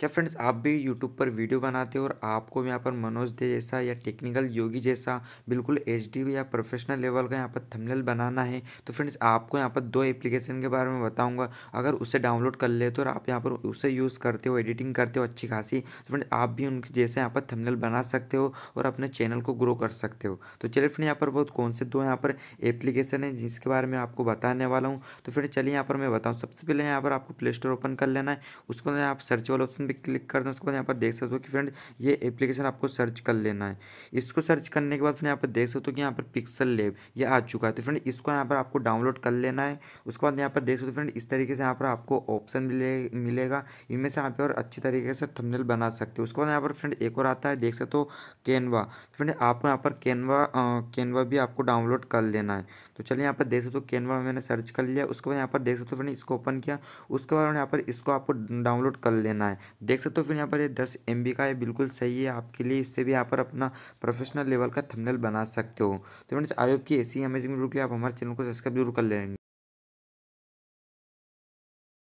क्या फ्रेंड्स आप भी यूट्यूब पर वीडियो बनाते हो और आपको यहाँ पर मनोज दे जैसा या टेक्निकल योगी जैसा बिल्कुल एच या प्रोफेशनल लेवल का यहाँ पर थंबनेल बनाना है तो फ्रेंड्स आपको यहाँ पर दो एप्लीकेशन के बारे में बताऊंगा अगर उसे डाउनलोड कर लेते हो और आप यहाँ पर उसे यूज़ करते हो एडिटिंग करते हो अच्छी खासी तो फ्रेंड्स आप भी उनके जैसे यहाँ पर थमनेल बना सकते हो और अपने चैनल को ग्रो कर सकते हो तो चलिए फ्रेंड यहाँ पर बहुत कौन से दो यहाँ पर एप्लीकेशन है जिसके बारे में आपको बताने वाला हूँ तो फ्रेंड चलिए यहाँ पर मैं बताऊँ सबसे पहले यहाँ पर आपको प्ले स्टोर ओपन कर लेना है उसके बाद आप सर्च वाले ऑप्शन पे क्लिक कर दें उसके बाद यहाँ पर देख सकते हो कि फ्रेंड ये एप्लीकेशन आपको सर्च कर लेना है इसको सर्च करने के बाद फिर यहाँ पर देख सकते हो कि यहाँ पर पिक्सल लेब ये आ चुका है तो फ्रेंड इसको यहाँ पर आपको डाउनलोड कर लेना है उसके बाद यहाँ पर देख सकते हो फ्रेंड इस तरीके से यहाँ पर आपको ऑप्शन मिले मिलेगा इनमें से यहाँ पर अच्छी तरीके से थमनेल बना सकते हो उसके बाद यहाँ पर फ्रेंड एक और आता है देख सकते हो कैनवा फ्रेंड आपको यहाँ पर कैनवा कैनवा भी आपको डाउनलोड कर लेना है तो चलिए यहाँ पर देख सकते हो कैनवा मैंने सर्च कर लिया उसके बाद यहाँ पर देख सकते हो फ्रेंड इसको ओपन किया उसके बाद यहाँ पर इसको आपको डाउनलोड कर लेना है देख सकते हो फिर यहाँ पर ये दस एम का है बिल्कुल सही है आपके लिए इससे भी यहाँ पर अपना प्रोफेशनल लेवल का थंबनेल बना सकते हो तो फ्रेंड्स आयोग की ऐसी अमेजिंग वीडियो आप हमारे चैनल को सब्सक्राइब जरूर कर लेंगे